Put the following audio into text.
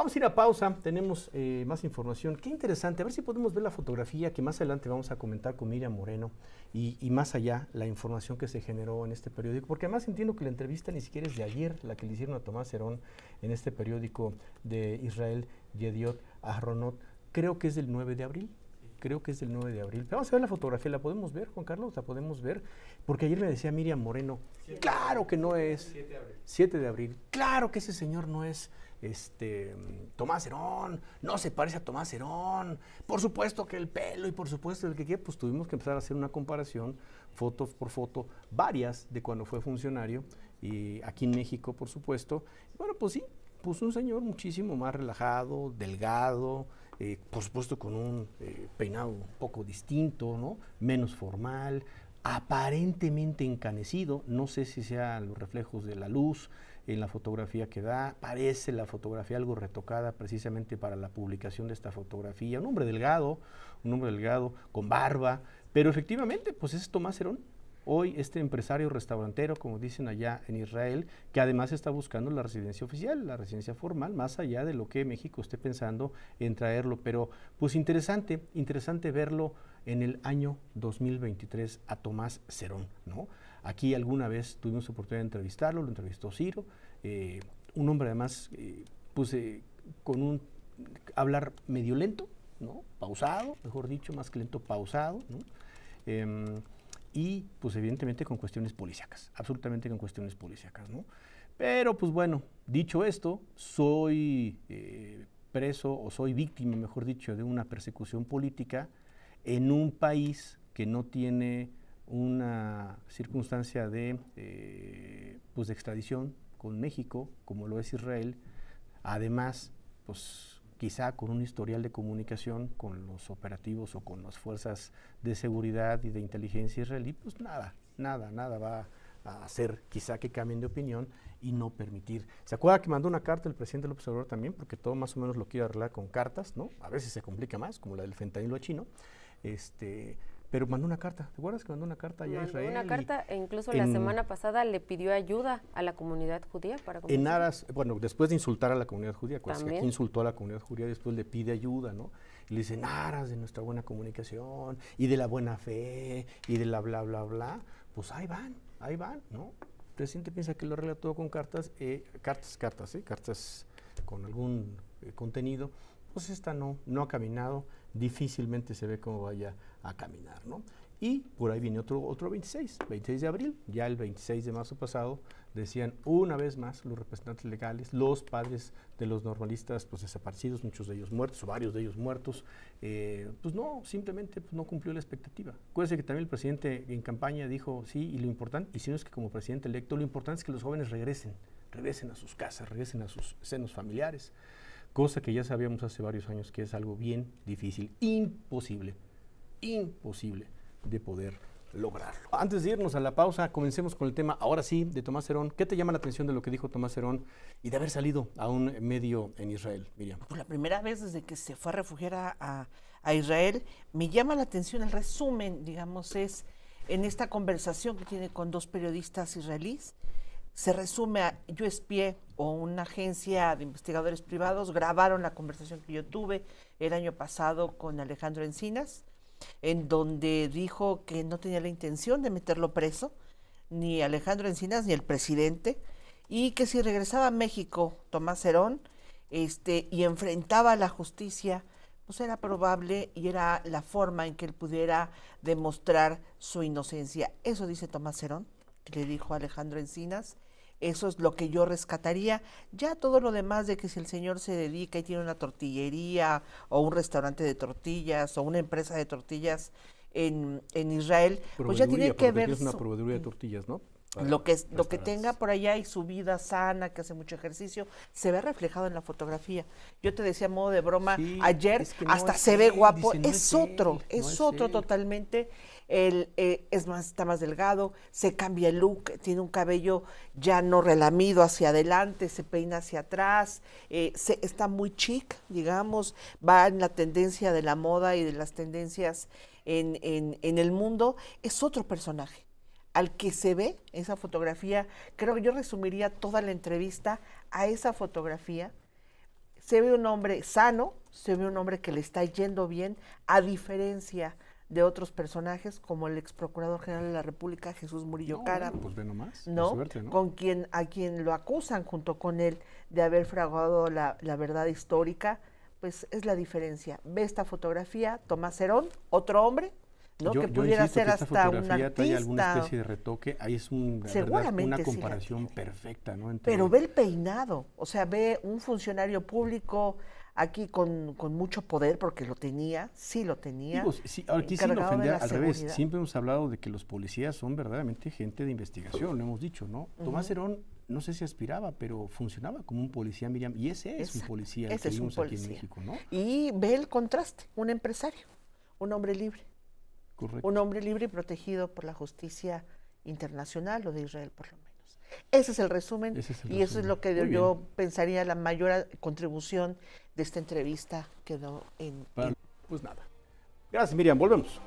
Vamos a ir a pausa, tenemos eh, más información. Qué interesante, a ver si podemos ver la fotografía que más adelante vamos a comentar con Miriam Moreno y, más allá la información que se generó en este periódico, porque además entiendo que la entrevista ni siquiera es de ayer, la que le hicieron a Tomás Herón en este periódico de Israel, Yediot Ahronot, creo que es del 9 de abril creo que es del 9 de abril. Vamos a ver la fotografía, ¿la podemos ver, Juan Carlos? ¿La podemos ver? Porque ayer me decía Miriam Moreno, claro que no es. 7 de abril. 7 de abril. Claro que ese señor no es este Tomás Herón, no se parece a Tomás Herón. Por supuesto que el pelo y por supuesto el que quiera, pues tuvimos que empezar a hacer una comparación foto por foto, varias de cuando fue funcionario y aquí en México, por supuesto. Bueno, pues sí, pues un señor muchísimo más relajado, delgado, eh, por supuesto con un eh, peinado un poco distinto, ¿no? menos formal, aparentemente encanecido, no sé si sean los reflejos de la luz en la fotografía que da, parece la fotografía algo retocada precisamente para la publicación de esta fotografía, un hombre delgado, un hombre delgado con barba, pero efectivamente pues es Tomás Herón, Hoy este empresario restaurantero, como dicen allá en Israel, que además está buscando la residencia oficial, la residencia formal, más allá de lo que México esté pensando en traerlo. Pero pues interesante, interesante verlo en el año 2023 a Tomás Cerón. ¿no? Aquí alguna vez tuvimos oportunidad de entrevistarlo, lo entrevistó Ciro, eh, un hombre además eh, pues, eh, con un hablar medio lento, ¿no? pausado, mejor dicho, más que lento, pausado. ¿no? Em, y pues evidentemente con cuestiones policíacas, absolutamente con cuestiones policíacas, ¿no? Pero pues bueno, dicho esto, soy eh, preso o soy víctima, mejor dicho, de una persecución política en un país que no tiene una circunstancia de, eh, pues de extradición con México, como lo es Israel. Además, pues quizá con un historial de comunicación con los operativos o con las fuerzas de seguridad y de inteligencia israelí, pues nada, nada, nada va a hacer quizá que cambien de opinión y no permitir. ¿Se acuerda que mandó una carta el presidente López Obrador también? Porque todo más o menos lo quiere arreglar con cartas, ¿no? A veces se complica más, como la del fentanilo chino. Este, pero mandó una carta. ¿Te acuerdas que mandó una carta allá a Israel? Una carta e incluso la semana pasada le pidió ayuda a la comunidad judía para En aras, bueno, después de insultar a la comunidad judía, pues que insultó a la comunidad judía, después le pide ayuda, ¿no? Y le dice, en aras de nuestra buena comunicación y de la buena fe y de la bla, bla, bla, pues ahí van, ahí van, ¿no? piensa que lo arregla todo con cartas, eh, cartas, cartas, ¿sí? ¿eh? Cartas con algún eh, contenido. Pues esta no, no ha caminado difícilmente se ve cómo vaya a caminar, ¿no? Y por ahí viene otro, otro 26, 26 de abril, ya el 26 de marzo pasado, decían una vez más los representantes legales, los padres de los normalistas pues desaparecidos, muchos de ellos muertos, varios de ellos muertos, eh, pues no, simplemente pues, no cumplió la expectativa. Acuérdense que también el presidente en campaña dijo, sí, y lo importante, y si no es que como presidente electo, lo importante es que los jóvenes regresen, regresen a sus casas, regresen a sus senos familiares cosa que ya sabíamos hace varios años que es algo bien difícil, imposible, imposible de poder lograr. Antes de irnos a la pausa, comencemos con el tema, ahora sí, de Tomás Herón. ¿Qué te llama la atención de lo que dijo Tomás Herón y de haber salido a un medio en Israel, Miriam? Por pues la primera vez desde que se fue a refugiar a Israel, me llama la atención el resumen, digamos, es en esta conversación que tiene con dos periodistas israelíes, se resume a yo espié o una agencia de investigadores privados grabaron la conversación que yo tuve el año pasado con Alejandro Encinas, en donde dijo que no tenía la intención de meterlo preso, ni Alejandro Encinas ni el presidente, y que si regresaba a México Tomás Cerón este, y enfrentaba a la justicia, pues era probable y era la forma en que él pudiera demostrar su inocencia. Eso dice Tomás Cerón le dijo Alejandro Encinas. Eso es lo que yo rescataría. Ya todo lo demás de que si el señor se dedica y tiene una tortillería o un restaurante de tortillas o una empresa de tortillas, en, Israel, pues ya tiene que ver... Es una proveeduría de tortillas, ¿no? lo que, lo que tenga por allá y su vida sana, que hace mucho ejercicio, se ve reflejado en la fotografía. Yo te decía a modo de broma ayer, hasta se ve guapo, es, otro, es, otro totalmente. él eh, es más, está más delgado, se cambia el look, tiene un cabello ya no relamido hacia adelante, se peina hacia atrás, eh, se, está muy chic, digamos, va en la tendencia de la moda y de las tendencias en, en, el mundo, es otro personaje al que se ve esa fotografía, creo que yo resumiría toda la entrevista a esa fotografía. Se ve un hombre sano, se ve un hombre que le está yendo bien, a diferencia de otros personajes como el ex procurador general de la República, Jesús Murillo Cara. Pues ¿no? Con quien, a quien lo acusan junto con él de haber fraguado la, la verdad histórica pues es la diferencia. Ve esta fotografía, Tomás Herón, otro hombre, ¿no? que pudiera ser hasta un artista. Trae alguna especie de retoque, ahí es una comparación perfecta, ¿no? Pero ve el peinado, o sea, ve un funcionario público aquí con, con mucho poder, porque lo tenía, sí lo tenía. sí, aquí sin ofender, al revés, siempre hemos hablado de que los policías son verdaderamente gente de investigación, lo hemos dicho, ¿no? Tomás Herón no sé si aspiraba, pero funcionaba como un policía, Miriam, y ese es un policía ese es un policía. Y ve el contraste, un empresario, un hombre libre. Correcto. Un hombre libre y protegido por la justicia internacional o de Israel, por lo menos. Ese es el resumen y eso es lo que yo pensaría la mayor eh, contribución de esta entrevista quedó en... Pues nada. Gracias, Miriam. Volvemos.